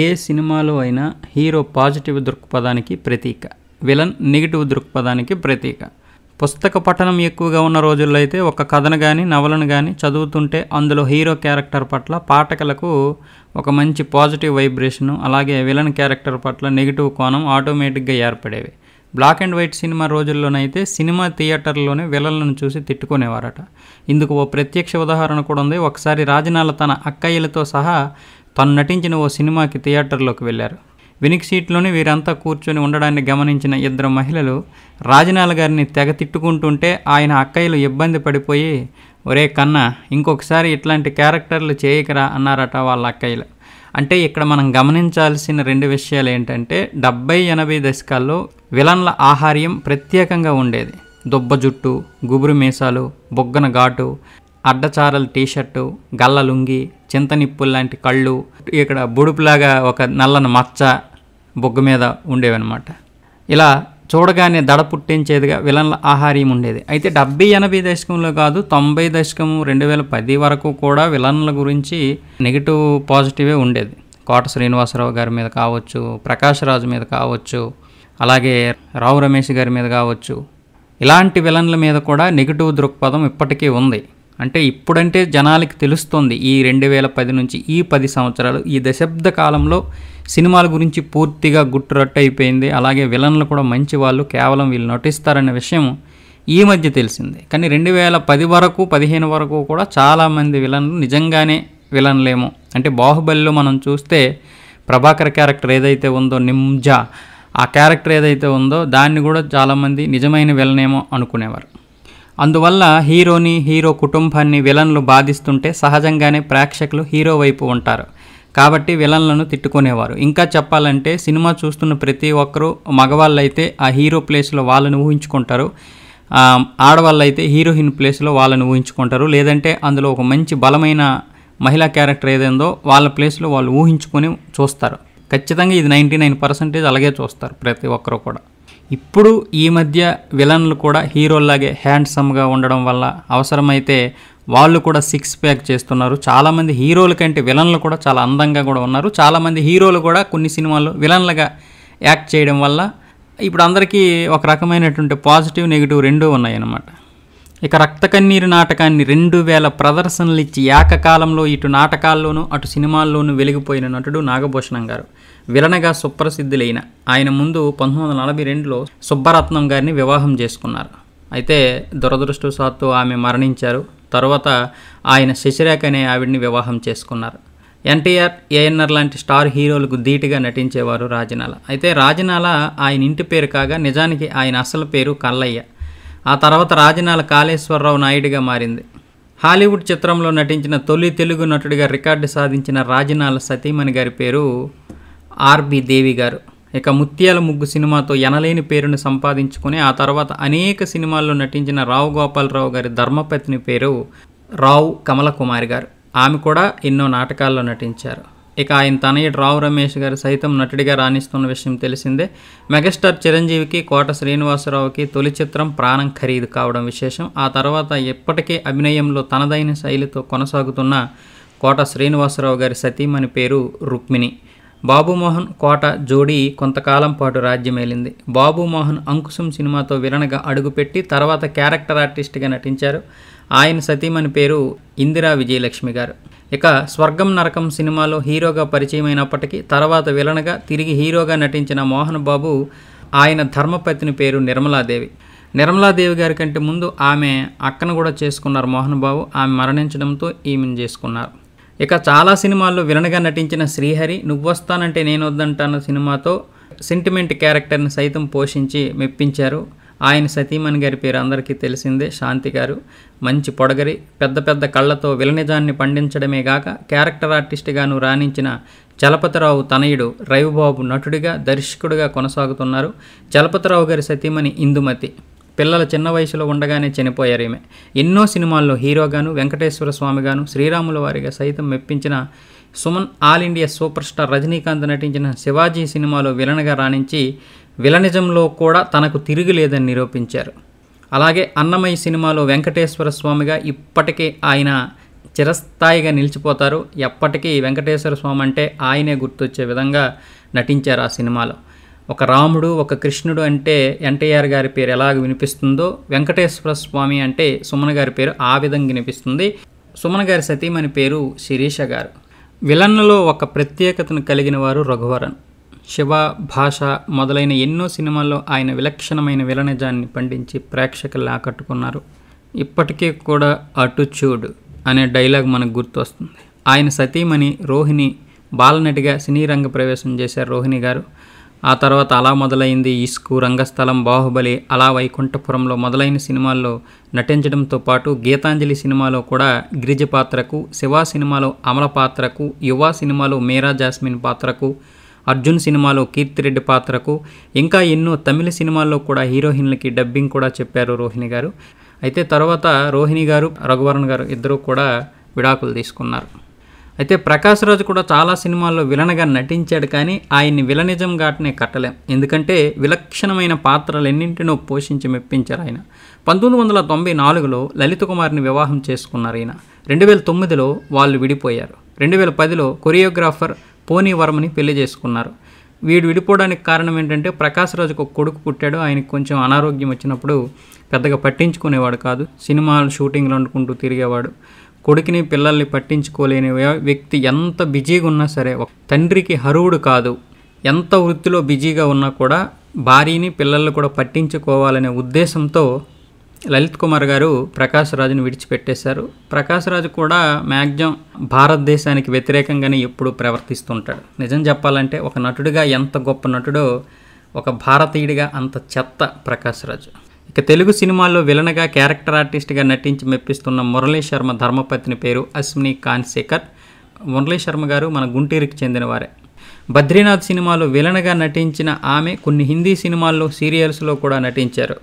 ఏ సినిమాలో అయినా hero positive దృక్పథానికి ప్రతీక విలన్ నెగిటివ్ దృక్పథానికి ప్రతీక పుస్తక పఠనం ఎక్కువగా ఉన్న రోజుల్లో అయితే ఒక కథను కానీ నవలను కానీ చదువుతుంటే అందులో హీరో క్యారెక్టర్ పట్ల పాఠకులకు ఒక మంచి పాజిటివ్ వైబ్రేషను అలాగే విలన్ క్యారెక్టర్ పట్ల నెగిటివ్ కోణం ఆటోమేటిక్గా ఏర్పడేవి బ్లాక్ అండ్ వైట్ సినిమా రోజుల్లోనైతే సినిమా థియేటర్లోనే విలన్లను చూసి తిట్టుకునేవారట ఇందుకు ఓ ప్రత్యక్ష ఉదాహరణ కూడా ఉంది ఒకసారి రాజనాల తన అక్కయ్యలతో సహా తను నటించిన ఓ సినిమాకి థియేటర్లోకి వెళ్ళారు వెనుక సీట్లోనే వీరంతా కూర్చొని ఉండడాన్ని గమనించిన ఇద్దరు మహిళలు రాజనాల గారిని తెగ తిట్టుకుంటుంటే ఆయన అక్కయ్యలు ఇబ్బంది పడిపోయి ఒరే కన్నా ఇంకొకసారి ఇట్లాంటి క్యారెక్టర్లు చేయకరా అన్నారట వాళ్ళ అక్కయ్యలు అంటే ఇక్కడ మనం గమనించాల్సిన రెండు విషయాలు ఏంటంటే డెబ్బై ఎనభై దశకాల్లో విలన్ల ఆహార్యం ప్రత్యేకంగా ఉండేది దుబ్బ జుట్టు గుబురు మీసాలు బొగ్గన ఘాటు అడ్డచారల టీషర్టు గల్ల లుంగి చింతనిప్పులు లాంటి కళ్ళు ఇక్కడ బుడుపులాగా ఒక నల్లని మచ్చ బొగ్గ మీద ఉండేవన్నమాట ఇలా చూడగానే దడ పుట్టించేదిగా విలన్ల ఆహార్యం ఉండేది అయితే డెబ్బై ఎనభై దశకంలో కాదు తొంభై దశకం రెండు వేల పది వరకు కూడా విలన్ల గురించి నెగిటివ్ పాజిటివే ఉండేది కోట శ్రీనివాసరావు గారి మీద కావచ్చు ప్రకాశరాజు మీద కావచ్చు అలాగే రావు రమేష్ గారి మీద కావచ్చు ఇలాంటి విలన్ల మీద కూడా నెగిటివ్ దృక్పథం ఇప్పటికీ ఉంది అంటే ఇప్పుడంటే జనాలకి తెలుస్తుంది ఈ రెండు వేల పది నుంచి ఈ పది సంవత్సరాలు ఈ దశాబ్ద కాలంలో సినిమాల గురించి పూర్తిగా గుట్టురట్టు అయిపోయింది అలాగే విలన్లు కూడా మంచి వాళ్ళు కేవలం వీళ్ళు నటిస్తారనే విషయం ఈ మధ్య తెలిసింది కానీ రెండు వేల పది వరకు పదిహేను వరకు కూడా చాలామంది విలన్లు నిజంగానే విలన్లేమో అంటే బాహుబలిలో మనం చూస్తే ప్రభాకర్ క్యారెక్టర్ ఏదైతే ఉందో నిమ్జా ఆ క్యారెక్టర్ ఏదైతే ఉందో దాన్ని కూడా చాలామంది నిజమైన విలనేమో అనుకునేవారు అందువల్ల హీరోని హీరో కుటుంబాన్ని విలన్లు బాధిస్తుంటే సహజంగానే ప్రేక్షకులు హీరో వైపు ఉంటారు కాబట్టి విలన్లను తిట్టుకునేవారు ఇంకా చెప్పాలంటే సినిమా చూస్తున్న ప్రతి ఒక్కరూ మగవాళ్ళైతే ఆ హీరో ప్లేస్లో వాళ్ళని ఊహించుకుంటారు ఆడవాళ్ళు అయితే హీరోయిన్ ప్లేస్లో వాళ్ళని ఊహించుకుంటారు లేదంటే అందులో ఒక మంచి బలమైన మహిళా క్యారెక్టర్ ఏదైందో వాళ్ళ ప్లేస్లో వాళ్ళు ఊహించుకొని చూస్తారు ఖచ్చితంగా ఇది నైంటీ నైన్ పర్సెంటేజ్ అలాగే చూస్తారు ప్రతి ఒక్కరు కూడా ఇప్పుడు ఈ మధ్య విలన్లు కూడా హీరోల్లాగే హ్యాండ్సమ్గా ఉండడం వల్ల అవసరమైతే వాళ్ళు కూడా సిక్స్ ప్యాక్ చేస్తున్నారు చాలామంది హీరోల కంటే విలన్లు కూడా చాలా అందంగా కూడా ఉన్నారు చాలామంది హీరోలు కూడా కొన్ని సినిమాలు విలన్లుగా యాక్ట్ చేయడం వల్ల ఇప్పుడు అందరికీ ఒక రకమైనటువంటి పాజిటివ్ నెగిటివ్ రెండూ ఉన్నాయన్నమాట ఇక రక్త కన్నీరు నాటకాన్ని రెండు వేల ప్రదర్శనలు ఇచ్చి ఏకకాలంలో ఇటు నాటకాల్లోనూ అటు సినిమాల్లోనూ వెలిగిపోయిన నటుడు నాగభూషణం గారు విలనగా సుప్రసిద్ధులైన ఆయన ముందు పంతొమ్మిది వందల నలభై రెండులో సుబ్బరత్నం గారిని వివాహం చేసుకున్నారు అయితే దురదృష్టవశాత్తు ఆమె మరణించారు తర్వాత ఆయన శశిరేఖ అనే ఆవిడ్ని వివాహం చేసుకున్నారు ఎన్టీఆర్ ఏఎన్ఆర్ లాంటి స్టార్ హీరోలకు ధీటుగా నటించేవారు రాజనాల అయితే రాజనాల ఆయన ఇంటి పేరు కాగా నిజానికి ఆయన అసలు పేరు కల్లయ్య ఆ తర్వాత రాజనాల కాళేశ్వరరావు నాయుడిగా మారింది హాలీవుడ్ చిత్రంలో నటించిన తొలి తెలుగు నటుడిగా రికార్డు సాధించిన రాజనాల సతీమణి గారి పేరు ఆర్బి దేవి గారు ఇక ముత్యాల ముగ్గు సినిమాతో ఎనలేని పేరును సంపాదించుకుని ఆ తర్వాత అనేక సినిమాల్లో నటించిన రావు గోపాలరావు గారి ధర్మపత్ని పేరు రావు కమలకుమారి గారు ఆమె కూడా ఎన్నో నాటకాల్లో నటించారు ఇక ఆయన తనయుడు రావు రమేష్ గారు సైతం నటుడిగా రాణిస్తున్న విషయం తెలిసిందే మెగాస్టార్ చిరంజీవికి కోట శ్రీనివాసరావుకి తొలి చిత్రం ప్రాణం ఖరీదు కావడం విశేషం ఆ తర్వాత ఇప్పటికే అభినయంలో తనదైన శైలితో కొనసాగుతున్న కోట శ్రీనివాసరావు గారి అని పేరు రుక్మిణి బాబుమోహన్ కోట జోడీ కొంతకాలం పాటు రాజ్యమేలింది బాబుమోహన్ అంకుశం సినిమాతో విలనగా అడుగుపెట్టి తర్వాత క్యారెక్టర్ ఆర్టిస్ట్గా నటించారు ఆయన సతీమణి పేరు ఇందిరా విజయలక్ష్మి గారు ఇక స్వర్గం నరకం సినిమాలో హీరోగా పరిచయమైనప్పటికీ తర్వాత విలన్గా తిరిగి హీరోగా నటించిన మోహన్ బాబు ఆయన ధర్మపత్ని పేరు నిర్మలాదేవి నిర్మలాదేవి గారి కంటే ముందు ఆమె అక్కను కూడా చేసుకున్నారు మోహన్ బాబు ఆమె మరణించడంతో ఈమె చేసుకున్నారు ఇక చాలా సినిమాల్లో విలన్గా నటించిన శ్రీహరి నువ్వొస్తానంటే నేను వద్దంటాను సినిమాతో సెంటిమెంట్ క్యారెక్టర్ని సైతం పోషించి మెప్పించారు ఆయన సతీమణి గారి పేరు అందరికీ తెలిసిందే శాంతి గారు మంచి పొడగరి పెద్ద పెద్ద కళ్ళతో విలనిజాన్ని పండించడమే గాక క్యారెక్టర్ ఆర్టిస్ట్గాను రాణించిన చలపతిరావు తనయుడు రవిబాబు నటుడిగా దర్శకుడిగా కొనసాగుతున్నారు చలపతిరావు గారి సతీమణి ఇందుమతి పిల్లల చిన్న వయసులో ఉండగానే చనిపోయారు ఈమె ఎన్నో సినిమాల్లో హీరోగాను వెంకటేశ్వర స్వామిగాను శ్రీరాముల వారిగా సైతం మెప్పించిన Suman all India super star Rajinikanth నటించిన శివాజీ సినిమాలో విలన్గా రాణించి విలనిజంలో కూడా తనకు తిరిగి లేదని నిరూపించారు అలాగే అన్నమయ్య సినిమాలో వెంకటేశ్వర స్వామిగా ఇప్పటికే ఆయన చిరస్థాయిగా నిలిచిపోతారు ఎప్పటికీ వెంకటేశ్వర స్వామి అంటే ఆయనే గుర్తొచ్చే విధంగా నటించారు ఆ సినిమాలో ఒక రాముడు ఒక కృష్ణుడు అంటే ఎన్టీఆర్ గారి పేరు ఎలాగ వినిపిస్తుందో వెంకటేశ్వర స్వామి అంటే సుమన్ గారి పేరు ఆ విధంగా వినిపిస్తుంది సుమన్ గారి సతీమణి పేరు శిరీష గారు విలన్లలో ఒక ప్రత్యేకతను కలిగిన వారు రఘువరన్ శివ భాష మొదలైన ఎన్నో సినిమాల్లో ఆయన విలక్షణమైన విలనిజాన్ని పండించి ప్రేక్షకుల్ని ఆకట్టుకున్నారు ఇప్పటికీ కూడా అటు చూడు అనే డైలాగ్ మనకు గుర్తొస్తుంది ఆయన సతీమణి రోహిణి బాలనటిగా సినీ రంగ ప్రవేశం చేశారు రోహిణి గారు ఆ తర్వాత అలా మొదలైంది ఇస్కు రంగస్థలం బాహుబలి అలా వైకుంఠపురంలో మొదలైన సినిమాల్లో నటించడంతో పాటు గీతాంజలి సినిమాలో కూడా గిరిజ పాత్రకు శివ సినిమాలో అమల పాత్రకు యువ సినిమాలో మీరా జాస్మిన్ పాత్రకు అర్జున్ సినిమాలో కీర్తిరెడ్డి పాత్రకు ఇంకా ఎన్నో తమిళ సినిమాల్లో కూడా హీరోయిన్లకి డబ్బింగ్ కూడా చెప్పారు రోహిణి గారు అయితే తర్వాత రోహిణి గారు రఘువరణ్ గారు ఇద్దరూ కూడా విడాకులు తీసుకున్నారు అయితే ప్రకాశ్ రాజు కూడా చాలా సినిమాల్లో విలనగా నటించాడు కానీ ఆయన్ని విలనిజం ఘాటనే కట్టలేం ఎందుకంటే విలక్షణమైన పాత్రలు ఎన్నింటినో పోషించి మెప్పించారు ఆయన పంతొమ్మిది వందల తొంభై నాలుగులో లలిత కుమార్ని వివాహం చేసుకున్నారు ఆయన రెండు వేల తొమ్మిదిలో వాళ్ళు విడిపోయారు రెండు వేల పదిలో కొరియోగ్రాఫర్ పోనీవరమని పెళ్లి చేసుకున్నారు వీడు విడిపోవడానికి కారణం ఏంటంటే రాజుకు ఒక కొడుకు పుట్టాడు ఆయనకు కొంచెం అనారోగ్యం వచ్చినప్పుడు పెద్దగా పట్టించుకునేవాడు కాదు సినిమాలు షూటింగ్లు అనుకుంటూ తిరిగేవాడు కొడుకుని పిల్లల్ని పట్టించుకోలేని వ్యక్తి ఎంత బిజీగా ఉన్నా సరే తండ్రికి హరువుడు కాదు ఎంత వృత్తిలో బిజీగా ఉన్నా కూడా భార్యని పిల్లల్ని కూడా పట్టించుకోవాలనే ఉద్దేశంతో లలిత్ కుమార్ గారు ప్రకాశ్ రాజుని విడిచిపెట్టేశారు ప్రకాశ్ రాజు కూడా మ్యాగ్జిమం భారతదేశానికి వ్యతిరేకంగానే ఎప్పుడు ప్రవర్తిస్తుంటాడు నిజం చెప్పాలంటే ఒక నటుడిగా ఎంత గొప్ప నటుడో ఒక భారతీయుడిగా అంత చెత్త ప్రకాశ్ రాజు ఇక తెలుగు సినిమాల్లో విలనగా క్యారెక్టర్ ఆర్టిస్ట్గా నటించి మెప్పిస్తున్న మురళీ శర్మ ధర్మపత్ని పేరు అశ్విని కాన్శేఖర్ మురళీ శర్మ గారు మన గుంటూరుకి చెందినవారే బద్రీనాథ్ సినిమాలో విలనగా నటించిన ఆమె కొన్ని హిందీ సినిమాల్లో సీరియల్స్లో కూడా నటించారు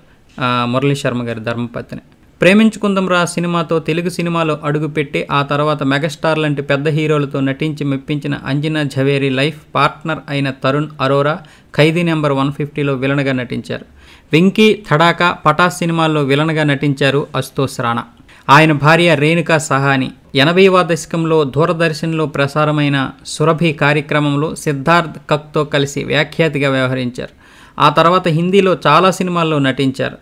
మురళీ శర్మ గారి ధర్మపత్ని ప్రేమించుకుందాం రా సినిమాతో తెలుగు సినిమాలో అడుగుపెట్టి ఆ తర్వాత మెగాస్టార్ లాంటి పెద్ద హీరోలతో నటించి మెప్పించిన అంజనా ఝవేరి లైఫ్ పార్ట్నర్ అయిన తరుణ్ అరోరా ఖైదీ నెంబర్ వన్ ఫిఫ్టీలో విలన్గా నటించారు వెంకీ తడాకా పటాస్ సినిమాల్లో విలన్గా నటించారు అశుతోష్ రాణా ఆయన భార్య రేణుకా సహాని ఎనభైవ దశకంలో దూరదర్శన్లో ప్రసారమైన సురభి కార్యక్రమంలో సిద్ధార్థ్ కక్తో కలిసి వ్యాఖ్యాతిగా వ్యవహరించారు ఆ తర్వాత హిందీలో చాలా సినిమాల్లో నటించారు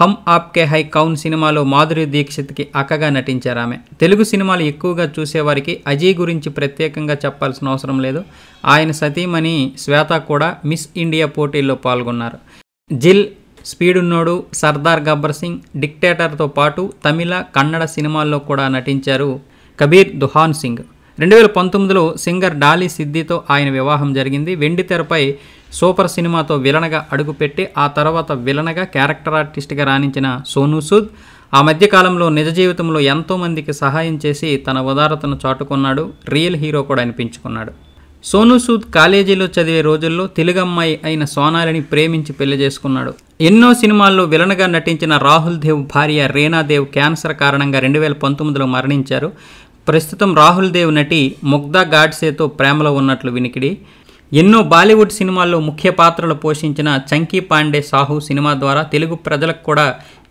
హమ్ ఆప్కే హై కౌన్ సినిమాలో మాధురి దీక్షిత్కి అక్కగా నటించారు ఆమె తెలుగు సినిమాలు ఎక్కువగా చూసేవారికి అజయ్ గురించి ప్రత్యేకంగా చెప్పాల్సిన అవసరం లేదు ఆయన సతీమణి శ్వేత కూడా మిస్ ఇండియా పోటీల్లో పాల్గొన్నారు జిల్ స్పీడున్నోడు సర్దార్ గబ్బర్ సింగ్ డిక్టేటర్తో పాటు తమిళ కన్నడ సినిమాల్లో కూడా నటించారు కబీర్ దుహాన్ సింగ్ రెండు వేల పంతొమ్మిదిలో సింగర్ డాలీ సిద్ధితో ఆయన వివాహం జరిగింది వెండితెరపై సూపర్ సినిమాతో విలనగా అడుగుపెట్టి ఆ తర్వాత విలనగా క్యారెక్టర్ ఆర్టిస్ట్గా రాణించిన సోనూ సూద్ ఆ మధ్యకాలంలో నిజ జీవితంలో ఎంతోమందికి సహాయం చేసి తన ఉదారతను చాటుకున్నాడు రియల్ హీరో కూడా అనిపించుకున్నాడు సోనూ సూద్ కాలేజీలో చదివే రోజుల్లో తెలుగమ్మాయి అయిన సోనాలిని ప్రేమించి పెళ్లి చేసుకున్నాడు ఎన్నో సినిమాల్లో విలనగా నటించిన రాహుల్ దేవ్ భార్య దేవ్ క్యాన్సర్ కారణంగా రెండు వేల పంతొమ్మిదిలో మరణించారు ప్రస్తుతం రాహుల్ దేవ్ నటి ముగ్ధా గాడ్సేతో ప్రేమలో ఉన్నట్లు వినికిడి ఎన్నో బాలీవుడ్ సినిమాల్లో ముఖ్య పాత్రలు పోషించిన చంకీ పాండే సాహు సినిమా ద్వారా తెలుగు ప్రజలకు కూడా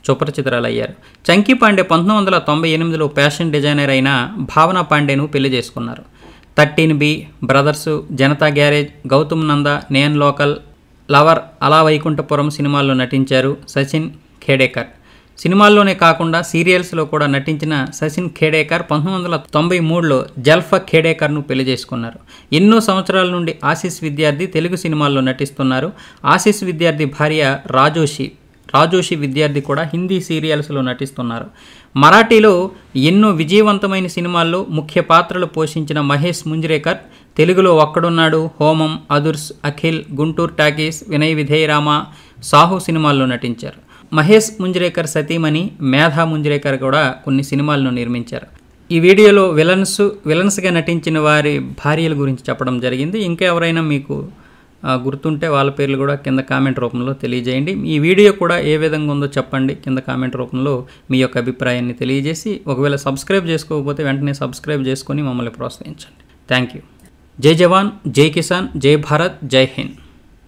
సుపరిచితురాలయ్యారు చంకీ పాండే పంతొమ్మిది వందల తొంభై ఎనిమిదిలో ఫ్యాషన్ డిజైనర్ అయిన భావన పాండేను పెళ్లి చేసుకున్నారు thirteen B brothers Janatha garage Gautam Nanda Nenu local lover అలా వైకుంఠపురం సినిమాల్లో నటించారు సచిన్ ఖేడేకర్ సినిమాల్లోనే కాకుండా సీరియల్స్లో కూడా నటించిన సచిన్ ఖేడేకర్ పంతొమ్మిది వందల తొంభై మూడులో జల్ఫా ఖేడేకర్ను పెళ్లి చేసుకున్నారు ఎన్నో సంవత్సరాల నుండి ఆశీస్ విద్యార్థి తెలుగు సినిమాల్లో నటిస్తున్నారు ఆశీస్ విద్యార్థి భార్య రాజోషి రాజోషి విద్యార్థి కూడా హిందీ సీరియల్స్లో నటిస్తున్నారు మరాఠీలో ఎన్నో విజయవంతమైన సినిమాల్లో ముఖ్య పాత్రలు పోషించిన మహేష్ ముంజ్రేకర్ తెలుగులో ఒక్కడున్నాడు హోమం అదుర్స్ అఖిల్ గుంటూర్ టాకీస్ వినయ్ విధేయరామ సాహు సినిమాల్లో నటించారు మహేష్ ముంజరేకర్ సతీమణి మేధా ముంజరేకర్ కూడా కొన్ని సినిమాలను నిర్మించారు ఈ వీడియోలో విలన్స్ విలన్స్గా నటించిన వారి భార్యల గురించి చెప్పడం జరిగింది ఇంకా ఎవరైనా మీకు గుర్తుంటే వాళ్ళ పేర్లు కూడా కింద కామెంట్ రూపంలో తెలియజేయండి ఈ వీడియో కూడా ఏ విధంగా ఉందో చెప్పండి కింద కామెంట్ రూపంలో మీ యొక్క అభిప్రాయాన్ని తెలియజేసి ఒకవేళ సబ్స్క్రైబ్ చేసుకోకపోతే వెంటనే సబ్స్క్రైబ్ చేసుకొని మమ్మల్ని ప్రోత్సహించండి థ్యాంక్ యూ జై జవాన్ జై కిసాన్ జై భారత్ జై హింద్